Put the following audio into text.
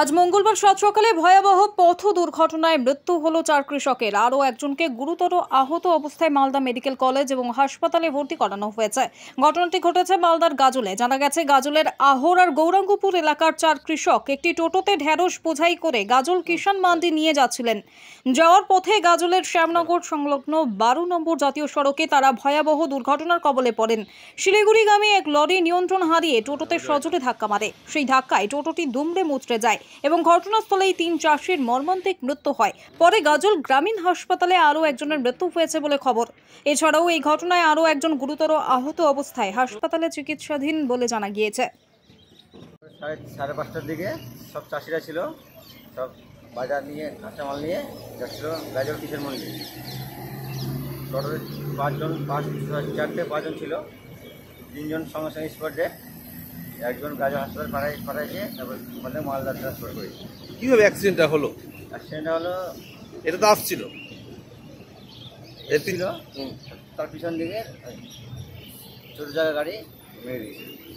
আজ মঙ্গলবার সাত সকালে ভয়াবহ পথ দুর্ঘটনায় মৃত্যু হলো চার কৃষকের আরও একজনকে গুরুতর আহত অবস্থায় মালদা মেডিকেল কলেজ এবং হাসপাতালে ভর্তি করানো হয়েছে ঘটনাটি ঘটেছে মালদার গাজলে জানা গেছে গাজলের আহর আর গৌরাঙ্গপুর এলাকার চার কৃষক একটি টোটোতে ঢ্যাঁড়স বোঝাই করে গাজল কিষাণ মান্ডি নিয়ে যাচ্ছিলেন যাওয়ার পথে গাজলের শ্যামনগর সংলগ্ন বারো নম্বর জাতীয় সড়কে তারা ভয়াবহ দুর্ঘটনার কবলে পড়েন শিলিগুড়িগামী এক লরি নিয়ন্ত্রণ হারিয়ে টোটোতে সজোরে ধাক্কা মারে সেই ধাক্কায় টোটোটি দুমড়ে মুচড়ে যায় এবং ঘটনাস্থলেই তিন চাষির মর্মান্তিক মৃত্যু হয় পরে গাজল গ্রামীণ হাসপাতালে আরও একজনের মৃত্যু হয়েছে বলে খবর এছাড়াও এই ঘটনায় আরও একজন গুরুতর আহত অবস্থায় হাসপাতালে চিকিৎসাধীন বলে জানা গিয়েছে সাড়ে সাড়ে পাঁচটার দিকে সব চাষিরা ছিল সব বাজার নিয়ে কাঁচামাল নিয়ে যাচ্ছিল গাজল কিশোর মন্দির টোটাল পাঁচজন পাঁচ চারটে পাঁচজন ছিল তিনজন সঙ্গে সঙ্গে স্পট একজন গাজা হাসপাতাল পাড়ায় গিয়ে তারপর ওখানে মালদা ট্রান্সফার করেছে কীভাবে অ্যাক্সিডেন্টটা হলো অ্যাক্সিডেন্টটা হলো এটা তো আসছিল ছিল তার পিছন দিকে ছোটো জায়গা গাড়ি মেরে